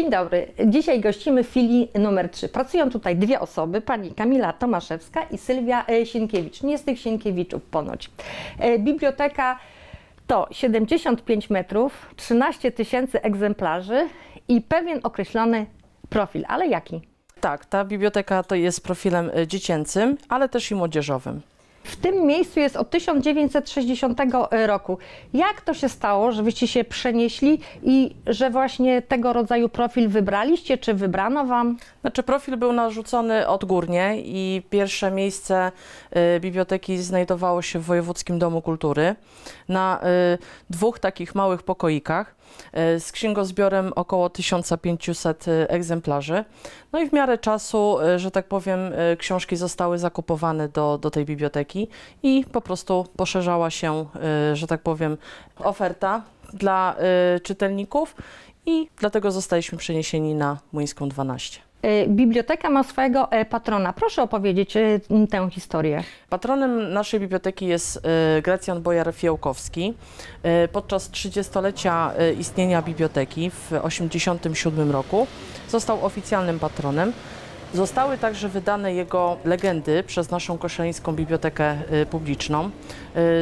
Dzień dobry. Dzisiaj gościmy w filii numer 3. Pracują tutaj dwie osoby, pani Kamila Tomaszewska i Sylwia e, Sienkiewicz. Nie z tych Sienkiewiczów ponoć. E, biblioteka to 75 metrów, 13 tysięcy egzemplarzy i pewien określony profil. Ale jaki? Tak, ta biblioteka to jest profilem e, dziecięcym, ale też i młodzieżowym. W tym miejscu jest od 1960 roku. Jak to się stało, że wyście się przenieśli i że właśnie tego rodzaju profil wybraliście, czy wybrano wam? Znaczy profil był narzucony odgórnie i pierwsze miejsce y, biblioteki znajdowało się w Wojewódzkim Domu Kultury na y, dwóch takich małych pokoikach. E, z księgozbiorem około 1500 e, egzemplarzy. No i w miarę czasu, e, że tak powiem, książki zostały zakupowane do, do tej biblioteki i po prostu poszerzała się, że tak powiem, oferta dla czytelników i dlatego zostaliśmy przeniesieni na Młyńską 12. Y, biblioteka ma swojego y, patrona. Proszę opowiedzieć y, tę historię. Patronem naszej biblioteki jest Grecjan bojar Fiałkowski. Podczas 30-lecia istnienia biblioteki w 1987 roku został oficjalnym patronem. Zostały także wydane jego legendy przez naszą koszalińską bibliotekę y, publiczną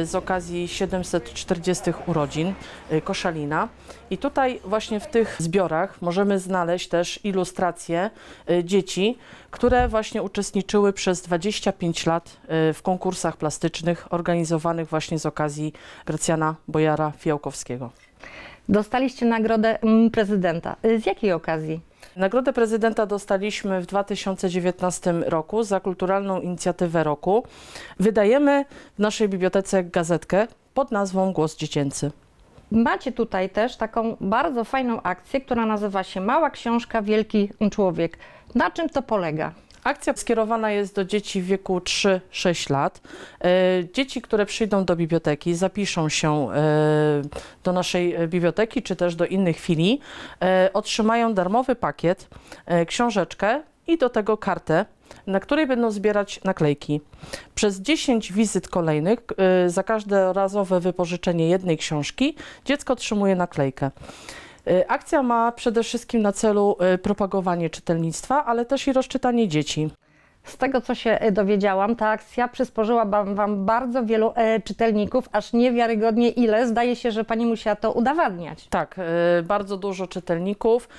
y, z okazji 740 urodzin y, Koszalina. I tutaj właśnie w tych zbiorach możemy znaleźć też ilustracje dzieci, które właśnie uczestniczyły przez 25 lat w konkursach plastycznych organizowanych właśnie z okazji Grecjana Bojara Fiałkowskiego. Dostaliście nagrodę mm, prezydenta. Z jakiej okazji? Nagrodę prezydenta dostaliśmy w 2019 roku za kulturalną inicjatywę roku. Wydajemy w naszej bibliotece gazetkę pod nazwą Głos Dziecięcy. Macie tutaj też taką bardzo fajną akcję, która nazywa się Mała Książka Wielki Człowiek. Na czym to polega? Akcja skierowana jest do dzieci w wieku 3-6 lat. E, dzieci, które przyjdą do biblioteki, zapiszą się e, do naszej e, biblioteki czy też do innych filii, otrzymają darmowy pakiet, książeczkę i do tego kartę na której będą zbierać naklejki. Przez 10 wizyt kolejnych za każde razowe wypożyczenie jednej książki dziecko otrzymuje naklejkę. Y, akcja ma przede wszystkim na celu y, propagowanie czytelnictwa, ale też i rozczytanie dzieci. Z tego, co się y, dowiedziałam, ta akcja przysporzyła Wam bardzo wielu e, czytelników, aż niewiarygodnie ile. Zdaje się, że Pani musiała to udowadniać. Tak, bardzo dużo czytelników,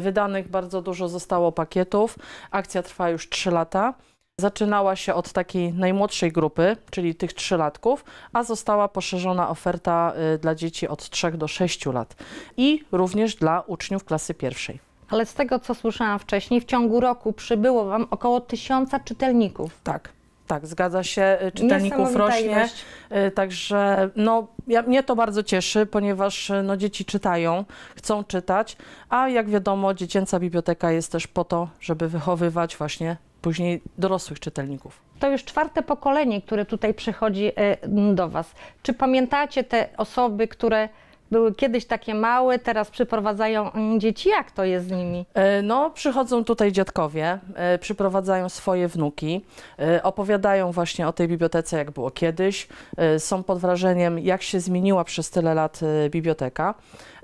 wydanych bardzo dużo zostało pakietów. Akcja trwa już 3 lata. Zaczynała się od takiej najmłodszej grupy, czyli tych trzylatków, a została poszerzona oferta y, dla dzieci od 3 do 6 lat i również dla uczniów klasy pierwszej. Ale z tego, co słyszałam wcześniej, w ciągu roku przybyło Wam około tysiąca czytelników. Tak. Tak, zgadza się, y, czytelników rośnie. Ilość. Y, także no, ja, mnie to bardzo cieszy, ponieważ no, dzieci czytają, chcą czytać, a jak wiadomo, dziecięca biblioteka jest też po to, żeby wychowywać właśnie później dorosłych czytelników. To już czwarte pokolenie, które tutaj przychodzi e, do Was. Czy pamiętacie te osoby, które były kiedyś takie małe, teraz przyprowadzają mm, dzieci. Jak to jest z nimi? E, no, przychodzą tutaj dziadkowie, e, przyprowadzają swoje wnuki, opowiadają właśnie o tej bibliotece, jak było kiedyś, są pod wrażeniem, jak się zmieniła przez tyle lat biblioteka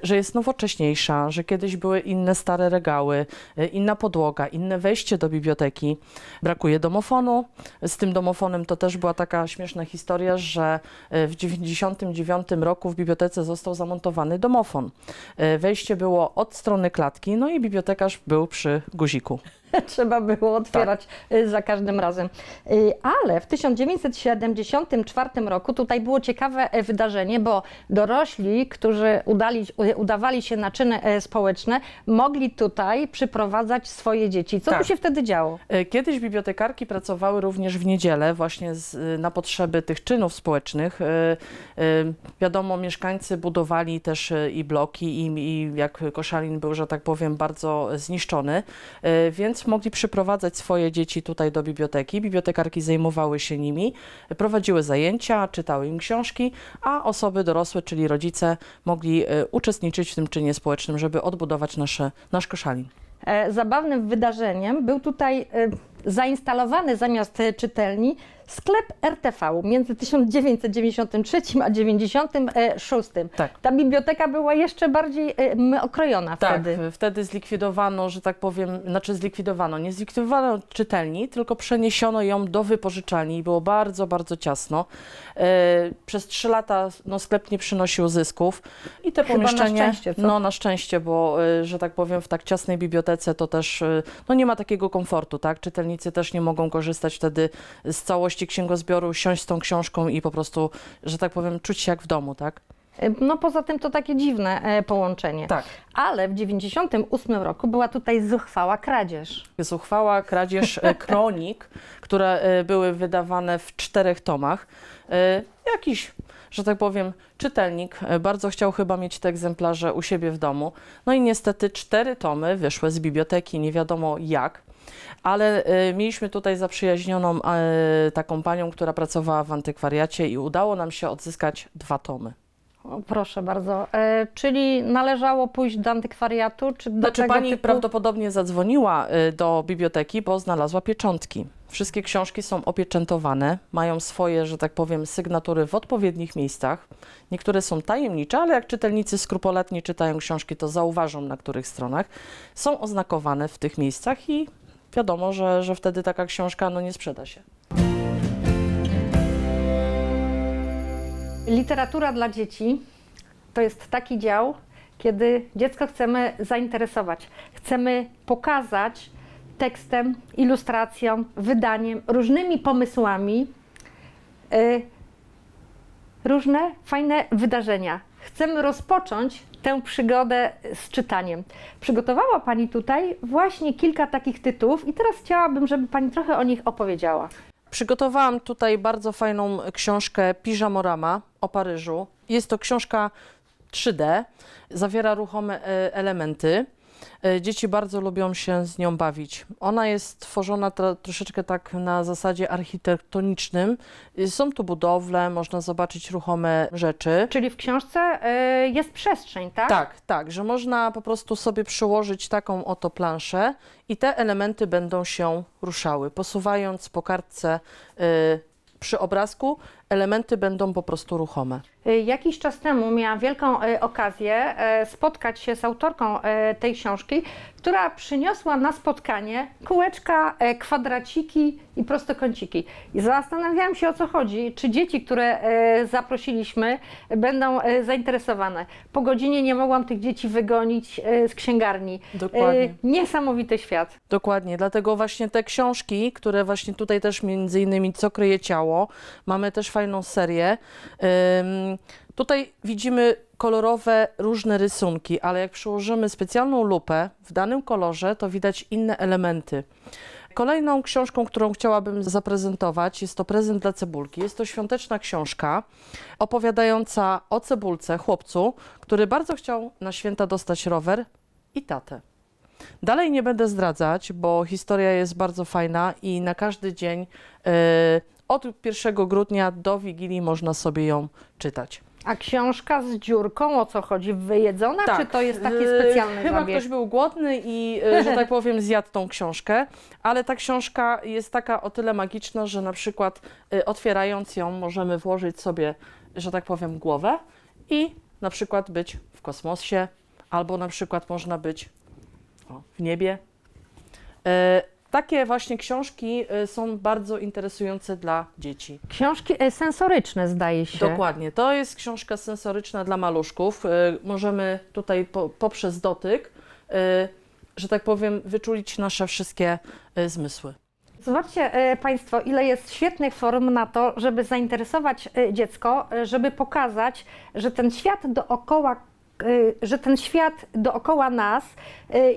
że jest nowocześniejsza, że kiedyś były inne stare regały, e, inna podłoga, inne wejście do biblioteki. Brakuje domofonu. Z tym domofonem to też była taka śmieszna historia, że e, w 99 roku w bibliotece został zamontowany domofon. E, wejście było od strony klatki, no i bibliotekarz był przy guziku. trzeba było otwierać tak. Y, za każdym razem. Y, ale w 1974 roku tutaj było ciekawe e, wydarzenie, bo dorośli, którzy udali, y, udawali się na czyny e, społeczne, mogli tutaj przyprowadzać swoje dzieci. Co tak. tu się wtedy działo? E, kiedyś bibliotekarki pracowały również w niedzielę właśnie z, na potrzeby tych czynów społecznych. Wiadomo, mieszkańcy budowali też i bloki i, i jak Koszalin był, że tak powiem, bardzo zniszczony, więc mogli przyprowadzać swoje dzieci tutaj do biblioteki. Bibliotekarki zajmowały się nimi, prowadziły zajęcia, czytały im książki, a osoby dorosłe, czyli rodzice, mogli e, uczestniczyć w tym czynie społecznym, żeby odbudować nasze, nasz koszalin. E, zabawnym wydarzeniem był tutaj e, zainstalowany zamiast czytelni Sklep RTV między 1993 a 1996. E, tak. Ta biblioteka była jeszcze bardziej e, okrojona tak, wtedy. Wtedy zlikwidowano, że tak powiem, znaczy zlikwidowano, nie zlikwidowano czytelni, tylko przeniesiono ją do wypożyczalni i było bardzo, bardzo ciasno. E, przez trzy lata no, sklep nie przynosił zysków i te Chyba Na szczęście, co? No na szczęście, bo że tak powiem, w tak ciasnej bibliotece to też no, nie ma takiego komfortu, tak? Czytelnicy też nie mogą korzystać wtedy z całości możliwości księgozbioru siąść z tą książką i po prostu, że tak powiem, czuć się jak w domu, tak? E, no poza tym to takie dziwne e, połączenie. Tak. Ale w 98 roku była tutaj zuchwała kradzież. Zuchwała kradzież e, kronik, które były wydawane w czterech tomach. Jakiś, że tak powiem, czytelnik bardzo chciał chyba mieć te egzemplarze u siebie w domu. No i niestety cztery tomy wyszły z biblioteki, nie wiadomo jak. Ale e, mieliśmy tutaj zaprzyjaźnioną e, taką panią, która pracowała w antykwariacie i udało nam się odzyskać dwa tomy. O, proszę bardzo. E, czyli należało pójść do antykwariatu? Czy do znaczy, pani typu... prawdopodobnie zadzwoniła do biblioteki, bo znalazła pieczątki. Wszystkie książki są opieczętowane, mają swoje, że tak powiem, sygnatury w odpowiednich miejscach. Niektóre są tajemnicze, ale jak czytelnicy skrupulatnie czytają książki, to zauważą na których stronach. Są oznakowane w tych miejscach i wiadomo, że, że wtedy taka książka no, nie sprzeda się. Literatura dla dzieci to jest taki dział, kiedy dziecko chcemy zainteresować. Chcemy pokazać tekstem, ilustracją, wydaniem, różnymi pomysłami y, różne fajne wydarzenia. Chcemy rozpocząć tę przygodę z czytaniem. Przygotowała Pani tutaj właśnie kilka takich tytułów i teraz chciałabym, żeby Pani trochę o nich opowiedziała. Przygotowałam tutaj bardzo fajną książkę Pijamorama o Paryżu. Jest to książka 3D, zawiera ruchome e, elementy. E, dzieci bardzo lubią się z nią bawić. Ona jest tworzona troszeczkę tak na zasadzie architektonicznym. E, są tu budowle, można zobaczyć ruchome rzeczy. Czyli w książce y, jest przestrzeń, tak? Tak, tak, że można po prostu sobie przyłożyć taką oto planszę i te elementy będą się ruszały, posuwając po kartce y, przy obrazku elementy będą po prostu ruchome. Y, jakiś czas temu miałam wielką y, okazję y, spotkać się z autorką tej książki, która przyniosła na spotkanie kółeczka, kwadraciki i prostokąciki. I zastanawiałam się o co chodzi, czy dzieci, które zaprosiliśmy, będą zainteresowane. Po godzinie nie mogłam tych dzieci wygonić z księgarni. Dokładnie. Niesamowity świat. Dokładnie, dlatego właśnie te książki, które właśnie tutaj też między innymi Co kryje ciało, mamy też fajną serię. Tutaj widzimy kolorowe, różne rysunki, ale jak przyłożymy specjalną lupę w danym kolorze, to widać inne elementy. Kolejną książką, którą chciałabym zaprezentować, jest to prezent dla cebulki. Jest to świąteczna książka opowiadająca o cebulce, chłopcu, który bardzo chciał na święta dostać rower i tatę. Dalej nie będę zdradzać, bo historia jest bardzo fajna i na każdy dzień. Yy, od 1 grudnia do Wigilii można sobie ją czytać. A książka z dziurką, o co chodzi? Wyjedzona, tak. czy to jest taki y, specjalny Chyba ktoś był głodny i, y, że tak powiem, zjadł tą książkę, ale ta książka jest taka o tyle magiczna, że na przykład y, otwierając ją możemy włożyć sobie, że tak powiem, głowę i na przykład być w kosmosie, albo na przykład można być o, w niebie takie właśnie książki y, są bardzo interesujące dla dzieci. Książki y, sensoryczne, zdaje się. Dokładnie. To jest książka sensoryczna dla maluszków. Y, możemy tutaj po, poprzez dotyk, że tak powiem, wyczulić nasze wszystkie zmysły. Zobaczcie Państwo, ile jest świetnych form na to, żeby zainteresować dziecko, żeby pokazać, że ten świat dookoła, że ten świat dookoła nas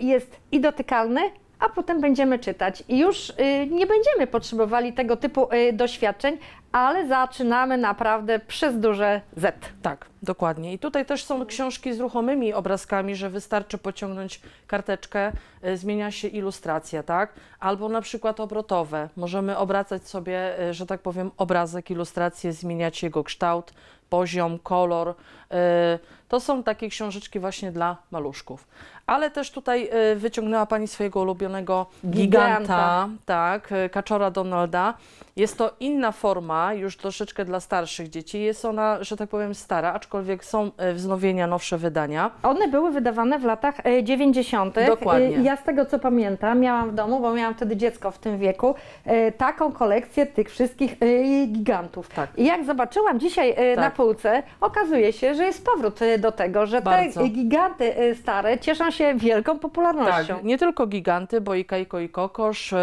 jest i dotykalny, a potem będziemy czytać. I już y, nie będziemy potrzebowali tego typu y, doświadczeń, ale zaczynamy naprawdę przez duże Z. Tak, dokładnie. I tutaj też są książki z ruchomymi obrazkami, że wystarczy pociągnąć karteczkę, y, zmienia się ilustracja, tak? Albo na przykład obrotowe. Możemy obracać sobie, że tak powiem, obrazek, ilustrację, zmieniać jego kształt, poziom, kolor, Y, to są takie książeczki właśnie dla maluszków. Ale też tutaj y, wyciągnęła Pani swojego ulubionego giganta, giganta. tak, y, Kaczora Donalda. Jest to inna forma, już troszeczkę dla starszych dzieci. Jest ona, że tak powiem, stara, aczkolwiek są wznowienia, nowsze wydania. One były wydawane w latach 90. E, Dokładnie. Ja z tego, co pamiętam, miałam w domu, bo miałam wtedy dziecko w tym wieku, e, taką kolekcję tych wszystkich e, gigantów. Tak. I jak zobaczyłam dzisiaj tak. na półce, okazuje się, że jest powrót y, do tego, że Bardzo. te giganty y, stare cieszą się wielką popularnością. Tak, nie tylko giganty, bo i Kajko i Kokosz, y,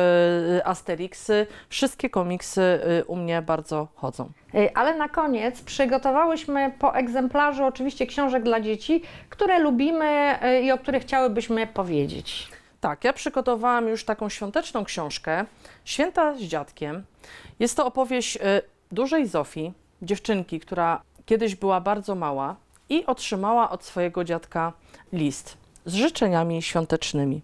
Asterixy, wszystkie komiksy u mnie bardzo chodzą. Ale na koniec przygotowałyśmy po egzemplarzu oczywiście książek dla dzieci, które lubimy i o których chciałybyśmy powiedzieć. Tak, ja przygotowałam już taką świąteczną książkę Święta z dziadkiem. Jest to opowieść dużej Zofii, dziewczynki, która kiedyś była bardzo mała i otrzymała od swojego dziadka list z życzeniami świątecznymi.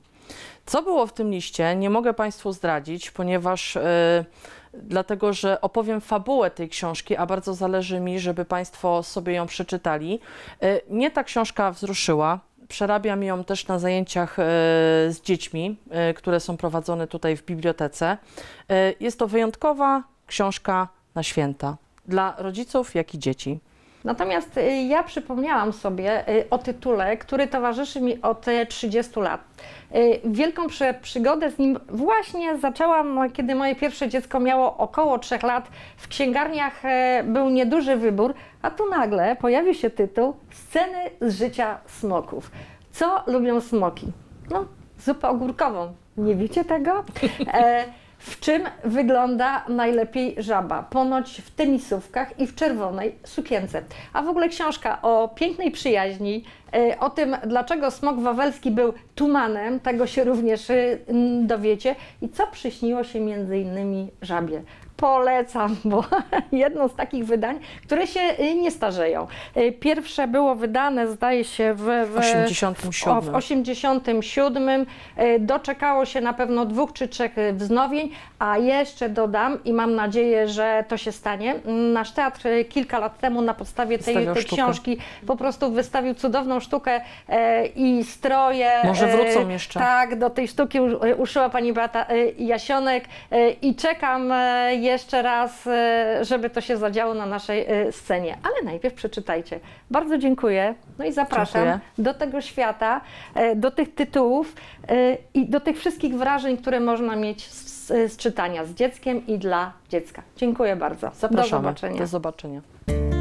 Co było w tym liście, nie mogę Państwu zdradzić, ponieważ yy, dlatego, że opowiem fabułę tej książki, a bardzo zależy mi, żeby Państwo sobie ją przeczytali. Yy, mnie ta książka wzruszyła. Przerabiam ją też na zajęciach e, z dziećmi, które są prowadzone tutaj w bibliotece. Jest to wyjątkowa książka na święta dla rodziców, jak i dzieci. Natomiast y, ja przypomniałam sobie y, o tytule, który towarzyszy mi od 30 y, lat. Wielką przygodę z nim właśnie zaczęłam, kiedy moje pierwsze dziecko miało około 3 lat. W księgarniach e, był nieduży wybór, a tu nagle pojawił się tytuł Sceny z życia smoków. Co lubią smoki? No, zupę ogórkową. Nie wiecie tego? E, w czym wygląda najlepiej żaba. Ponoć w tenisówkach i w czerwonej sukience. A w ogóle książka o pięknej przyjaźni, e, o tym, dlaczego smok wawelski był tumanem, tego się również y, dowiecie i co przyśniło się między innymi żabie polecam, bo jedno z takich wydań, które się y, nie starzeją. Y, pierwsze było wydane, zdaje się, w, w 87. w 87. Y, doczekało się na pewno dwóch czy trzech wznowień, a jeszcze dodam i mam nadzieję, że to się stanie. Nasz teatr kilka lat temu na podstawie tej, tej książki po prostu wystawił cudowną sztukę i stroje. Może wrócą jeszcze. Tak, do tej sztuki uszyła pani Beata Jasionek i czekam jeszcze jeszcze raz, y, żeby to się zadziało na naszej y, scenie. Ale najpierw przeczytajcie. Bardzo dziękuję. No i zapraszam dziękuję. do tego świata, y, do tych tytułów i do tych wszystkich wrażeń, które można mieć z, z czytania z dzieckiem i dla dziecka. Dziękuję bardzo. Zapraszamy. Do zobaczenia. Do zobaczenia.